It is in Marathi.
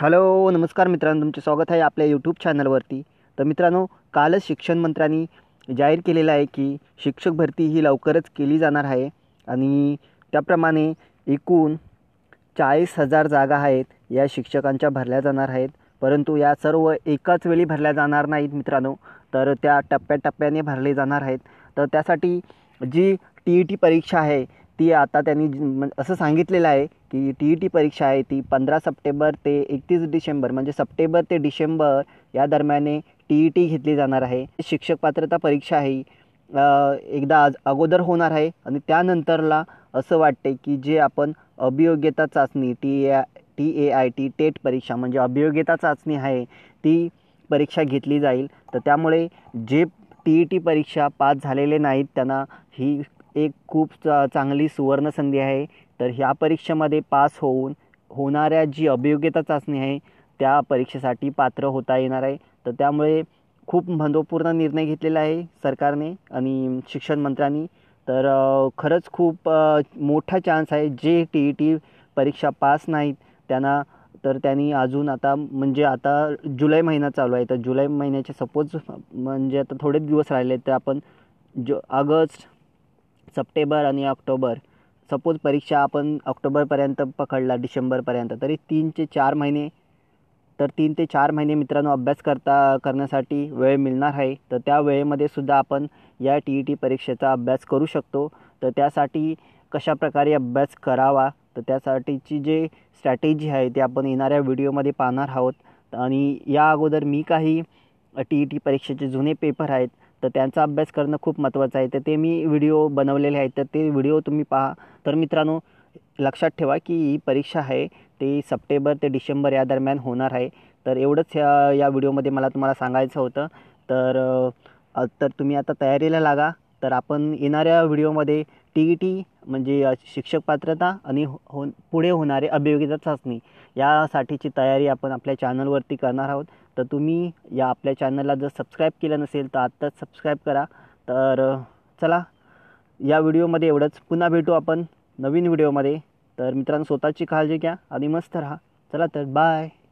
हॅलो नमस्कार मित्रांनो तुमचे स्वागत आहे आपल्या यूट्यूब चॅनलवरती तर मित्रांनो कालच शिक्षण मंत्र्यांनी जाहीर केलेलं आहे की शिक्षक भरती ही लवकरच केली जाणार आहे आणि त्याप्रमाणे एकूण चाळीस हजार जागा आहेत या शिक्षकांच्या भरल्या जाणार आहेत परंतु या सर्व एकाच वेळी भरल्या जाणार नाहीत मित्रांनो तर त्या टप्प्याटप्प्याने भरले जाणार आहेत तर त्यासाठी जी टी ई टी परीक्षा आहे ती आता त्यांनी असं सांगितलेलं आहे की टी ई टी परीक्षा आहे ती पंधरा सप्टेंबर ते एकतीस डिसेंबर म्हणजे सप्टेंबर ते डिसेंबर या दरम्याने टी ई टी घेतली जाणार आहे शिक्षक पात्रता परीक्षा ही एकदा आज अगोदर होणार आहे आणि त्यानंतरला असं वाटते की जे आपण अभियोग्यता चाचणी T A T A I T TET परीक्षा म्हणजे अभियोग्यता चाचणी आहे ती परीक्षा घेतली जाईल तर त्यामुळे जे टी ई टी परीक्षा पास झालेले नाहीत त्यांना ही एक खूप चा चांगली सुवर्णसंधी आहे तर ह्या परीक्षेमध्ये पास होऊन होणाऱ्या जी अभियोग्यता चाचणी आहे त्या परीक्षेसाठी पात्र होता येणार आहे तर त्यामुळे खूप महत्त्वपूर्ण निर्णय घेतलेला आहे सरकारने आणि शिक्षण मंत्र्यांनी तर खरंच खूप मोठा चान्स आहे जे टी ई टी परीक्षा पास नाहीत त्यांना तर त्यांनी अजून आता म्हणजे आता जुलै महिना चालू आहे तर जुलै महिन्याचे सपोज म्हणजे आता थोडेच दिवस राहिले तर आपण ज ऑगस्ट सप्टेंबर आणि ऑक्टोबर सपोज परीक्षा आपण ऑक्टोबरपर्यंत पकडला डिसेंबरपर्यंत तरी तीन ते चार महिने तर तीन ते चार महिने मित्रांनो अभ्यास करता करण्यासाठी वेळ मिळणार आहे तर त्या वेळेमध्ये सुद्धा आपण या टी ई टी परीक्षेचा अभ्यास करू शकतो तर त्यासाठी कशाप्रकारे अभ्यास करावा तर त्यासाठीची जे स्ट्रॅटेजी आहे ते आपण येणाऱ्या व्हिडिओमध्ये पाहणार आहोत आणि या अगोदर मी काही टी ई टी परीक्षेचे जुने पेपर आहेत तर त्यांचा अभ्यास करणं खूप महत्त्वाचं आहे तर ते मी व्हिडिओ बनवलेले आहेत तर ते व्हिडिओ तुम्ही पहा तर मित्रांनो लक्षात ठेवा की ही परीक्षा आहे ती सप्टेंबर ते डिसेंबर या दरम्यान होणार आहे तर एवढंच या या व्हिडिओमध्ये मला तुम्हाला सांगायचं होतं तर तर तुम्ही आता तयारीला लागा तर आपण येणाऱ्या व्हिडिओमध्ये टी ई टी म्हणजे शिक्षक पात्रता आणि हो, हो पुढे होणारे अभियोगिता चाचणी यासाठीची तयारी आपण आपल्या चॅनलवरती करणार आहोत तर तुम्ही या आपल्या चॅनलला जर सबस्क्राईब केलं नसेल तर आत्ताच सबस्क्राईब करा तर चला या व्हिडिओमध्ये एवढंच पुन्हा भेटू आपण नवीन व्हिडिओमध्ये तर मित्रांनो स्वतःची काळजी घ्या आणि मस्त राहा चला तर बाय